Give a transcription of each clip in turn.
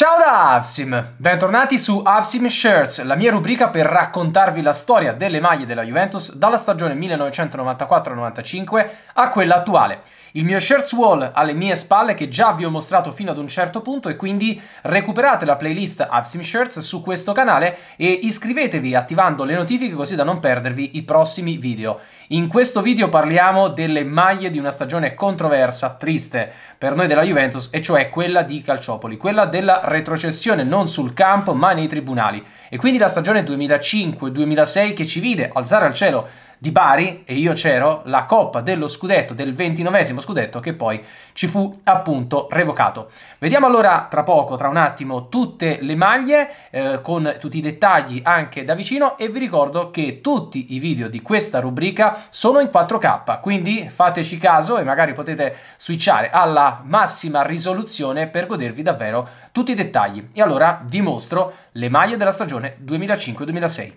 Ciao da Avsim! Bentornati su Avsim Shirts, la mia rubrica per raccontarvi la storia delle maglie della Juventus dalla stagione 1994-95 a quella attuale il mio shirts wall alle mie spalle che già vi ho mostrato fino ad un certo punto e quindi recuperate la playlist Avsim Shirts su questo canale e iscrivetevi attivando le notifiche così da non perdervi i prossimi video. In questo video parliamo delle maglie di una stagione controversa, triste per noi della Juventus e cioè quella di Calciopoli, quella della retrocessione non sul campo ma nei tribunali e quindi la stagione 2005-2006 che ci vide alzare al cielo di Bari e io c'ero, la coppa dello scudetto, del ventinovesimo scudetto che poi ci fu appunto revocato. Vediamo allora tra poco, tra un attimo, tutte le maglie eh, con tutti i dettagli anche da vicino e vi ricordo che tutti i video di questa rubrica sono in 4K, quindi fateci caso e magari potete switchare alla massima risoluzione per godervi davvero tutti i dettagli. E allora vi mostro le maglie della stagione 2005-2006.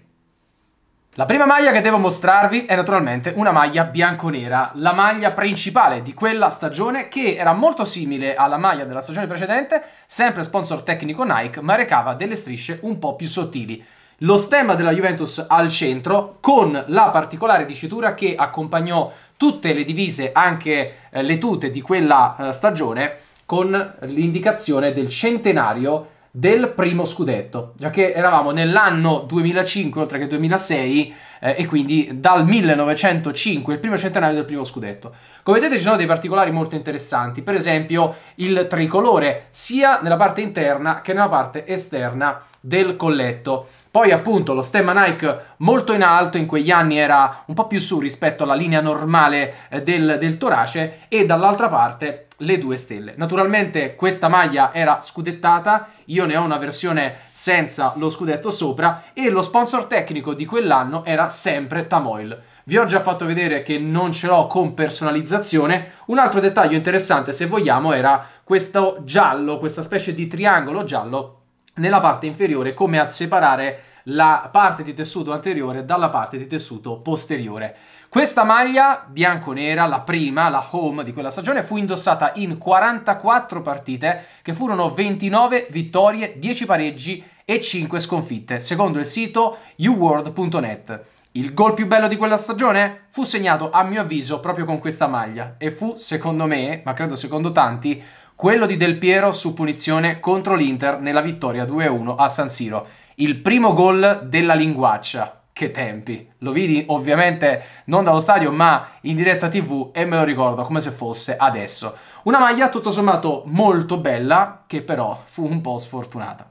La prima maglia che devo mostrarvi è naturalmente una maglia bianconera, la maglia principale di quella stagione che era molto simile alla maglia della stagione precedente, sempre sponsor tecnico Nike, ma recava delle strisce un po' più sottili. Lo stemma della Juventus al centro con la particolare dicitura che accompagnò tutte le divise, anche eh, le tute di quella eh, stagione, con l'indicazione del centenario del primo scudetto, già che eravamo nell'anno 2005 oltre che 2006 eh, e quindi dal 1905, il primo centenario del primo scudetto. Come vedete ci sono dei particolari molto interessanti, per esempio il tricolore sia nella parte interna che nella parte esterna del colletto. Poi appunto lo stemma Nike molto in alto, in quegli anni era un po' più su rispetto alla linea normale eh, del, del torace e dall'altra parte le due stelle. Naturalmente questa maglia era scudettata, io ne ho una versione senza lo scudetto sopra e lo sponsor tecnico di quell'anno era sempre Tamoil. Vi ho già fatto vedere che non ce l'ho con personalizzazione. Un altro dettaglio interessante, se vogliamo, era questo giallo, questa specie di triangolo giallo nella parte inferiore come a separare la parte di tessuto anteriore dalla parte di tessuto posteriore. Questa maglia bianco-nera, la prima, la home di quella stagione, fu indossata in 44 partite che furono 29 vittorie, 10 pareggi e 5 sconfitte, secondo il sito uworld.net. Il gol più bello di quella stagione fu segnato a mio avviso proprio con questa maglia e fu, secondo me, ma credo secondo tanti, quello di Del Piero su punizione contro l'Inter nella vittoria 2-1 a San Siro. Il primo gol della linguaccia. Che tempi. Lo vidi ovviamente non dallo stadio ma in diretta tv e me lo ricordo come se fosse adesso. Una maglia tutto sommato molto bella che però fu un po' sfortunata.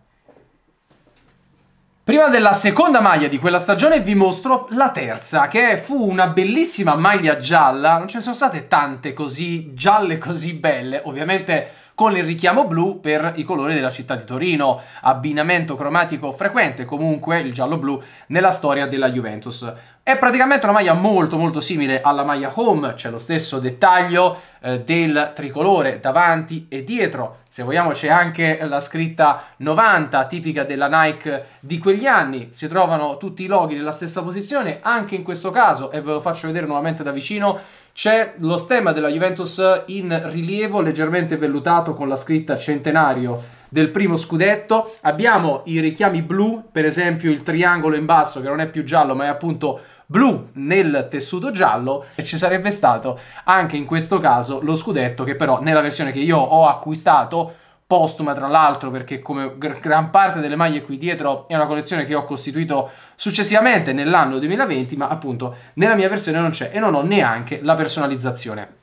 Prima della seconda maglia di quella stagione vi mostro la terza, che fu una bellissima maglia gialla, non ce ne sono state tante così gialle così belle, ovviamente con il richiamo blu per i colori della città di Torino, abbinamento cromatico frequente comunque il giallo-blu nella storia della Juventus. È praticamente una maglia molto molto simile alla maglia home, c'è lo stesso dettaglio eh, del tricolore davanti e dietro, se vogliamo c'è anche la scritta 90 tipica della Nike di quegli anni, si trovano tutti i loghi nella stessa posizione, anche in questo caso, e ve lo faccio vedere nuovamente da vicino, c'è lo stemma della Juventus in rilievo, leggermente vellutato con la scritta centenario del primo scudetto. Abbiamo i richiami blu, per esempio il triangolo in basso che non è più giallo ma è appunto blu nel tessuto giallo e ci sarebbe stato anche in questo caso lo scudetto che però nella versione che io ho acquistato postuma tra l'altro perché come gran parte delle maglie qui dietro è una collezione che ho costituito successivamente nell'anno 2020 ma appunto nella mia versione non c'è e non ho neanche la personalizzazione.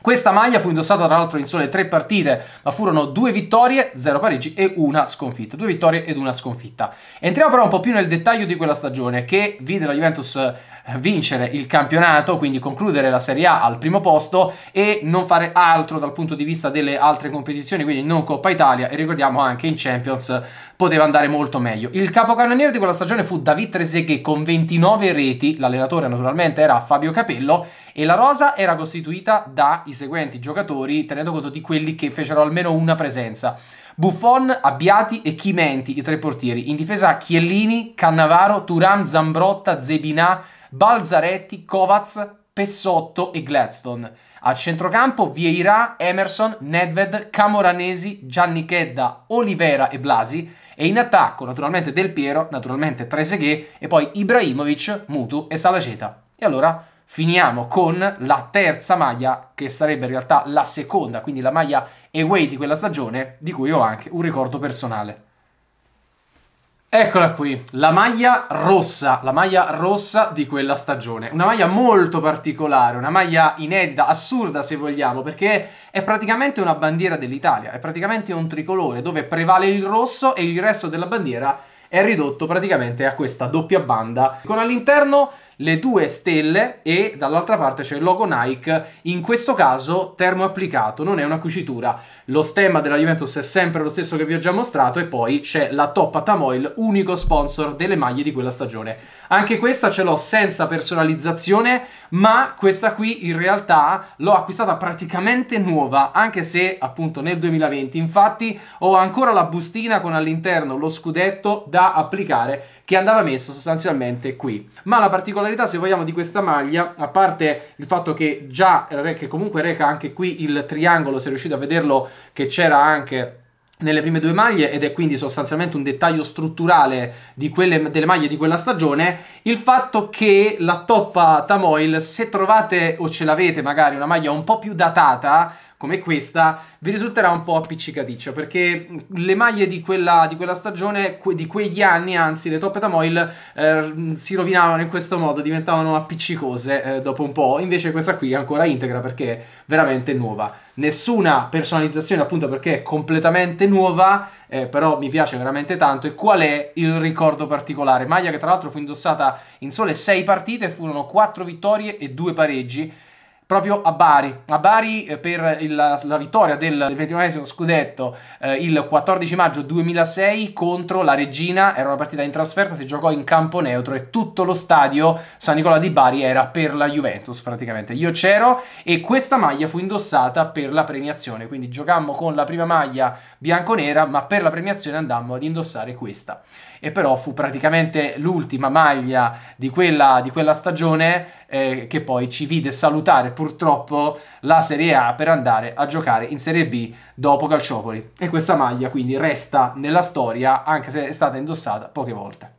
Questa maglia fu indossata tra l'altro in sole tre partite, ma furono due vittorie, zero pareggi e una sconfitta. Due vittorie ed una sconfitta. Entriamo però un po' più nel dettaglio di quella stagione che vide la Juventus vincere il campionato, quindi concludere la Serie A al primo posto e non fare altro dal punto di vista delle altre competizioni, quindi non Coppa Italia e ricordiamo anche in Champions poteva andare molto meglio. Il capocannoniere di quella stagione fu David Trezeguet con 29 reti, l'allenatore naturalmente era Fabio Capello e la rosa era costituita dai seguenti giocatori tenendo conto di quelli che fecero almeno una presenza. Buffon, Abbiati e Chimenti, i tre portieri. In difesa Chiellini, Cannavaro, Turam, Zambrotta, Zebinà, Balzaretti, Kovacs, Pessotto e Gladstone. Al centrocampo Vieira, Emerson, Nedved, Camoranesi, Gianni Giannichedda, Olivera e Blasi e in attacco naturalmente Del Piero, naturalmente Trezeguet e poi Ibrahimovic, Mutu e Salaceta. E allora finiamo con la terza maglia che sarebbe in realtà la seconda, quindi la maglia away di quella stagione di cui ho anche un ricordo personale. Eccola qui, la maglia rossa, la maglia rossa di quella stagione. Una maglia molto particolare, una maglia inedita, assurda se vogliamo, perché è praticamente una bandiera dell'Italia, è praticamente un tricolore dove prevale il rosso e il resto della bandiera è ridotto praticamente a questa doppia banda con all'interno le due stelle e dall'altra parte c'è il logo Nike, in questo caso termoapplicato, non è una cucitura. Lo stemma della Juventus è sempre lo stesso che vi ho già mostrato e poi c'è la Toppa Tamoil, unico sponsor delle maglie di quella stagione. Anche questa ce l'ho senza personalizzazione, ma questa qui in realtà l'ho acquistata praticamente nuova, anche se appunto nel 2020. Infatti ho ancora la bustina con all'interno lo scudetto da applicare che andava messo sostanzialmente qui. Ma la particolarità particolarità, se vogliamo, di questa maglia, a parte il fatto che già, che comunque reca anche qui il triangolo, se riuscite a vederlo, che c'era anche nelle prime due maglie ed è quindi sostanzialmente un dettaglio strutturale di quelle, delle maglie di quella stagione il fatto che la toppa Tamoil se trovate o ce l'avete magari una maglia un po' più datata come questa, vi risulterà un po' appiccicaticcio perché le maglie di quella, di quella stagione, di quegli anni, anzi, le toppe Tamoil eh, si rovinavano in questo modo, diventavano appiccicose eh, dopo un po'. Invece questa qui è ancora integra perché è veramente nuova. Nessuna personalizzazione, appunto perché è completamente nuova, eh, però mi piace veramente tanto. E qual è il ricordo particolare? Maglia che tra l'altro fu indossata in sole 6 partite, furono 4 vittorie e 2 pareggi proprio a Bari. A Bari eh, per il, la, vittoria del 29 scudetto eh, il 14 maggio 2006 contro la Regina, era una partita in trasferta, si giocò in campo neutro e tutto lo stadio San Nicola di Bari era per la Juventus praticamente. Io c'ero e questa maglia fu indossata per la premiazione, quindi giocammo con la prima maglia bianconera, ma per la premiazione andammo ad indossare questa. E però fu praticamente l'ultima maglia di quella, di quella stagione eh, che poi ci vide salutare purtroppo la Serie A per andare a giocare in Serie B dopo Calciopoli. E questa maglia quindi resta nella storia, anche se è stata indossata poche volte.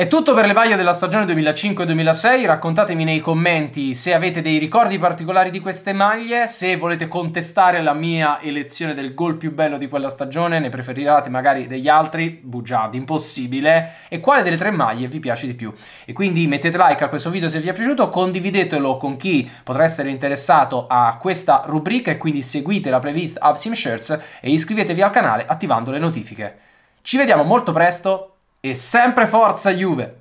È tutto per le baglie della stagione 2005-2006, raccontatemi nei commenti se avete dei ricordi particolari di queste maglie, se volete contestare la mia elezione del gol più bello di quella stagione, ne preferirate magari degli altri, bugiardi, impossibile, e quale delle tre maglie vi piace di più. E quindi mettete like a questo video se vi è piaciuto, condividetelo con chi potrà essere interessato a questa rubrica e quindi seguite la playlist Avsim Shirts e iscrivetevi al canale attivando le notifiche. Ci vediamo molto presto, e sempre forza Juve!